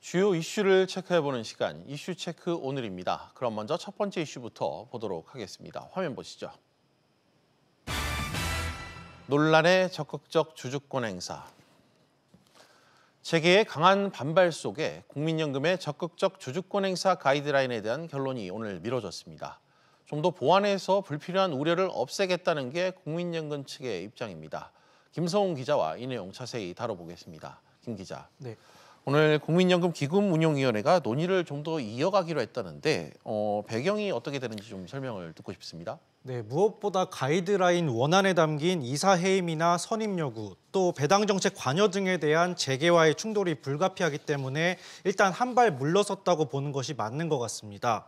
주요 이슈를 체크해보는 시간, 이슈 체크 오늘입니다. 그럼 먼저 첫 번째 이슈부터 보도록 하겠습니다. 화면 보시죠. 논란의 적극적 주주권 행사. 세계의 강한 반발 속에 국민연금의 적극적 주주권 행사 가이드라인에 대한 결론이 오늘 미뤄졌습니다. 좀 더 보완해서 불필요한 우려를 없애겠다는 게 국민연금 측의 입장입니다. 김성훈 기자와 이 내용 자세히 다뤄보겠습니다. 김 기자. 네. 오늘 국민연금 기금 운용위원회가 논의를 좀 더 이어가기로 했다는데 어, 배경이 어떻게 되는지 좀 설명을 듣고 싶습니다. 네, 무엇보다 가이드라인 원안에 담긴 이사 해임이나 선임 요구, 또 배당 정책 관여 등에 대한 재개와의 충돌이 불가피하기 때문에 일단 한발 물러섰다고 보는 것이 맞는 것 같습니다.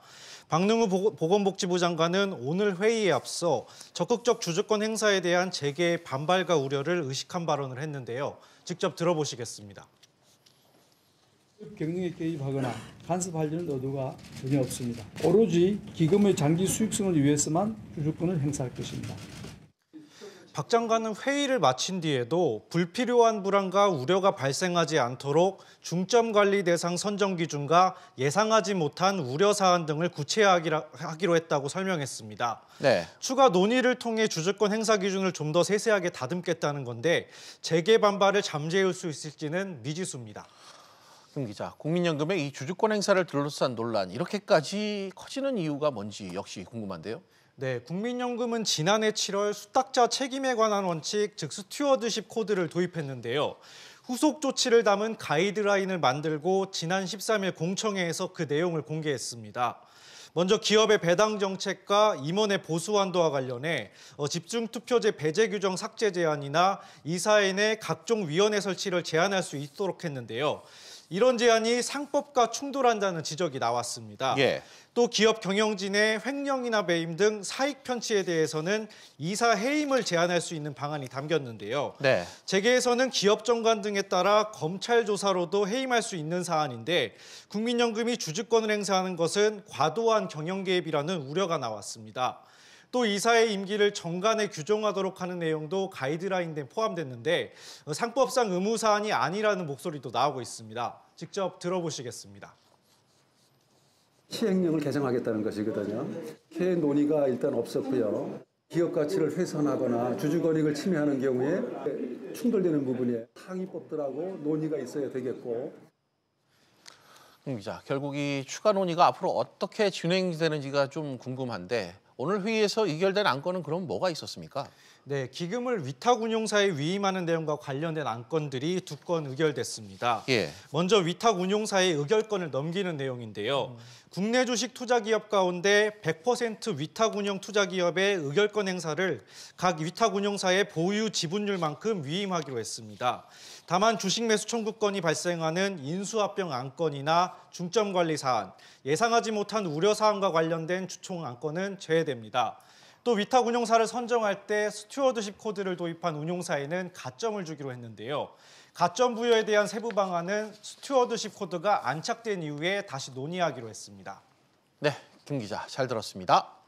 박능우 보건복지부 장관은 오늘 회의에 앞서 적극적 주주권 행사에 대한 재개의 반발과 우려를 의식한 발언을 했는데요. 직접 들어보시겠습니다. 경영에 개입하거나 간섭하려는 의도가 전혀 없습니다. 오로지 기금의 장기 수익성을 위해서만 주주권을 행사할 것입니다. 박 장관은 회의를 마친 뒤에도 불필요한 불안과 우려가 발생하지 않도록 중점 관리 대상 선정 기준과 예상하지 못한 우려 사안 등을 구체화하기로 했다고 설명했습니다. 네. 추가 논의를 통해 주주권 행사 기준을 좀 더 세세하게 다듬겠다는 건데 재개 반발을 잠재울 수 있을지는 미지수입니다. 김 기자, 국민연금의 이 주주권 행사를 둘러싼 논란 이렇게까지 커지는 이유가 뭔지 역시 궁금한데요. 네, 국민연금은 지난해 7월 수탁자 책임에 관한 원칙, 즉 스튜어드십 코드를 도입했는데요. 후속 조치를 담은 가이드라인을 만들고 지난 13일 공청회에서 그 내용을 공개했습니다. 먼저 기업의 배당 정책과 임원의 보수 한도와 관련해 어, 집중 투표제 배제 규정 삭제 제한이나 이사인의 각종 위원회 설치를 제한할 수 있도록 했는데요. 이런 제안이 상법과 충돌한다는 지적이 나왔습니다. 예. 또 기업 경영진의 횡령이나 배임 등 사익 편취에 대해서는 이사 해임을 제한할 수 있는 방안이 담겼는데요. 네. 재계에서는 기업 정관 등에 따라 검찰 조사로도 해임할 수 있는 사안인데 국민연금이 주주권을 행사하는 것은 과도한 경영 개입이라는 우려가 나왔습니다. 또 이사의 임기를 정관에 규정하도록 하는 내용도 가이드라인에 포함됐는데 어, 상법상 의무 사안이 아니라는 목소리도 나오고 있습니다. 직접 들어보시겠습니다. 시행령을 개정하겠다는 것이거든요. 해 논의가 일단 없었고요. 기업 가치를 훼손하거나 주주 권익을 침해하는 경우에 충돌되는 부분에 항의법들하고 논의가 있어야 되겠고. 음, 자, 결국 이 추가 논의가 앞으로 어떻게 진행되는지가 좀 궁금한데 오늘 회의에서 의결된 안건은 그럼 뭐가 있었습니까? 네, 기금을 위탁 운용사에 위임하는 내용과 관련된 안건들이 두 건 의결됐습니다. 예. 먼저 위탁 운용사의 의결권을 넘기는 내용인데요. 음. 국내 주식 투자 기업 가운데 100% 위탁 운용 투자 기업의 의결권 행사를 각 위탁 운용사의 보유 지분율만큼 위임하기로 했습니다. 다만 주식 매수 청구권이 발생하는 인수합병 안건이나 중점 관리 사안, 예상하지 못한 우려 사항과 관련된 주총 안건은 제외됩니다. 됩니다. 또 위탁 운용사를 선정할 때 스튜어드십 코드를 도입한 운용사에는 가점을 주기로 했는데요. 가점 부여에 대한 세부 방안은 스튜어드십 코드가 안착된 이후에 다시 논의하기로 했습니다. 네, 김 기자 잘 들었습니다.